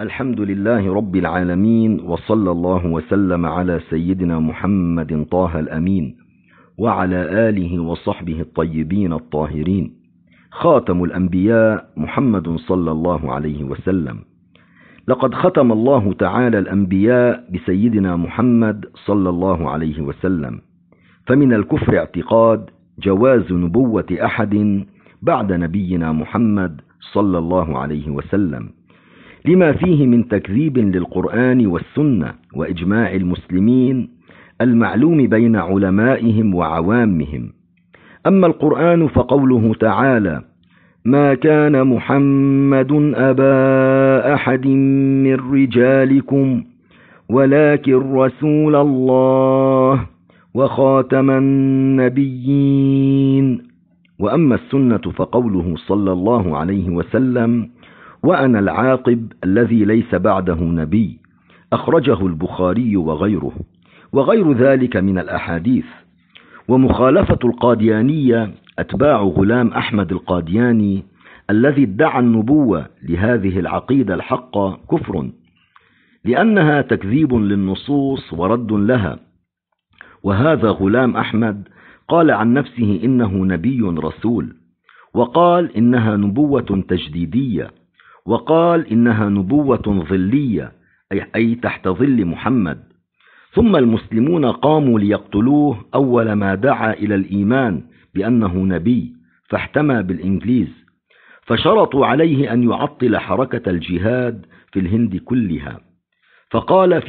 الحمد لله رب العالمين وصلى الله وسلم على سيدنا محمد طه الأمين وعلى آله وصحبه الطيبين الطاهرين خاتم الأنبياء محمد صلى الله عليه وسلم لقد ختم الله تعالى الأنبياء بسيدنا محمد صلى الله عليه وسلم فمن الكفر اعتقاد جواز نبوة أحد بعد نبينا محمد صلى الله عليه وسلم لما فيه من تكذيب للقرآن والسنة وإجماع المسلمين المعلوم بين علمائهم وعوامهم أما القرآن فقوله تعالى ما كان محمد أبا أحد من رجالكم ولكن رسول الله وخاتم النبيين وأما السنة فقوله صلى الله عليه وسلم وأنا العاقب الذي ليس بعده نبي أخرجه البخاري وغيره وغير ذلك من الأحاديث ومخالفة القاديانية أتباع غلام أحمد القادياني الذي ادعى النبوة لهذه العقيدة الحقة كفر لأنها تكذيب للنصوص ورد لها وهذا غلام أحمد قال عن نفسه إنه نبي رسول وقال إنها نبوة تجديدية وقال إنها نبوة ظلية أي تحت ظل محمد ثم المسلمون قاموا ليقتلوه أول ما دعا إلى الإيمان بأنه نبي فاحتمى بالإنجليز فشرطوا عليه أن يعطل حركة الجهاد في الهند كلها فقال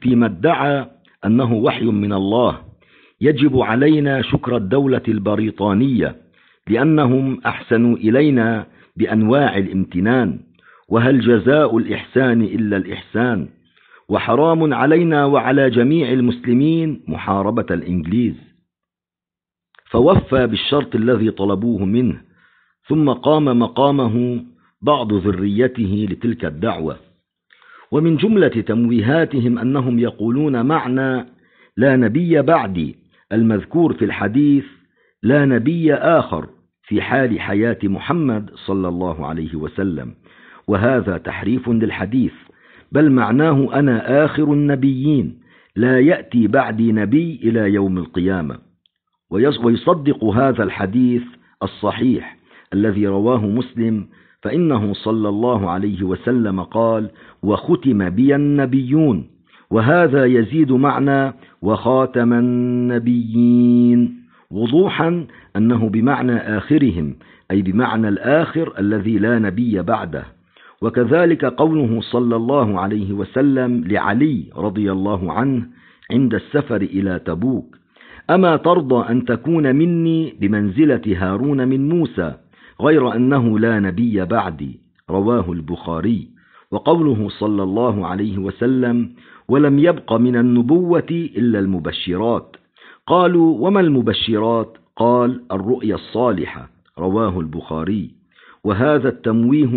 فيما ادعى أنه وحي من الله يجب علينا شكر الدولة البريطانية لأنهم أحسنوا إلينا بأنواع الامتنان وهل جزاء الإحسان إلا الإحسان وحرام علينا وعلى جميع المسلمين محاربة الإنجليز فوفى بالشرط الذي طلبوه منه ثم قام مقامه بعض ذريته لتلك الدعوة ومن جملة تمويهاتهم أنهم يقولون معنى لا نبي بعدي المذكور في الحديث لا نبي آخر في حال حياة محمد صلى الله عليه وسلم وهذا تحريف للحديث بل معناه أنا آخر النبيين لا يأتي بعدي نبي إلى يوم القيامة ويصدق هذا الحديث الصحيح الذي رواه مسلم فإنه صلى الله عليه وسلم قال وختم بي النبيون وهذا يزيد معنى وخاتم النبيين وضوحا أنه بمعنى آخرهم أي بمعنى الآخر الذي لا نبي بعده وكذلك قوله صلى الله عليه وسلم لعلي رضي الله عنه عند السفر إلى تبوك أما ترضى أن تكون مني بمنزلة هارون من موسى غير أنه لا نبي بعدي رواه البخاري وقوله صلى الله عليه وسلم ولم يبق من النبوة إلا المبشرات قالوا وما المبشرات قال الرؤيا الصالحة رواه البخاري وهذا التمويه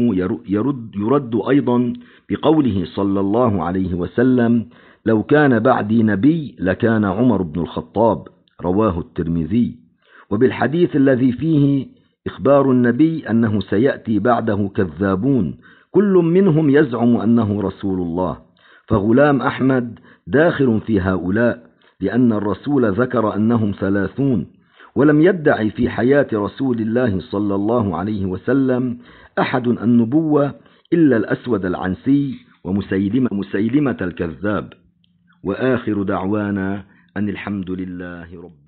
يرد, يرد أيضا بقوله صلى الله عليه وسلم لو كان بعدي نبي لكان عمر بن الخطاب رواه الترمذي وبالحديث الذي فيه إخبار النبي أنه سيأتي بعده كذابون كل منهم يزعم أنه رسول الله فغلام أحمد داخل في هؤلاء لأن الرسول ذكر أنهم ثلاثون ولم يدعي في حياة رسول الله صلى الله عليه وسلم أحد النبوة إلا الأسود العنسي ومسيلمة الكذاب وآخر دعوانا أن الحمد لله رب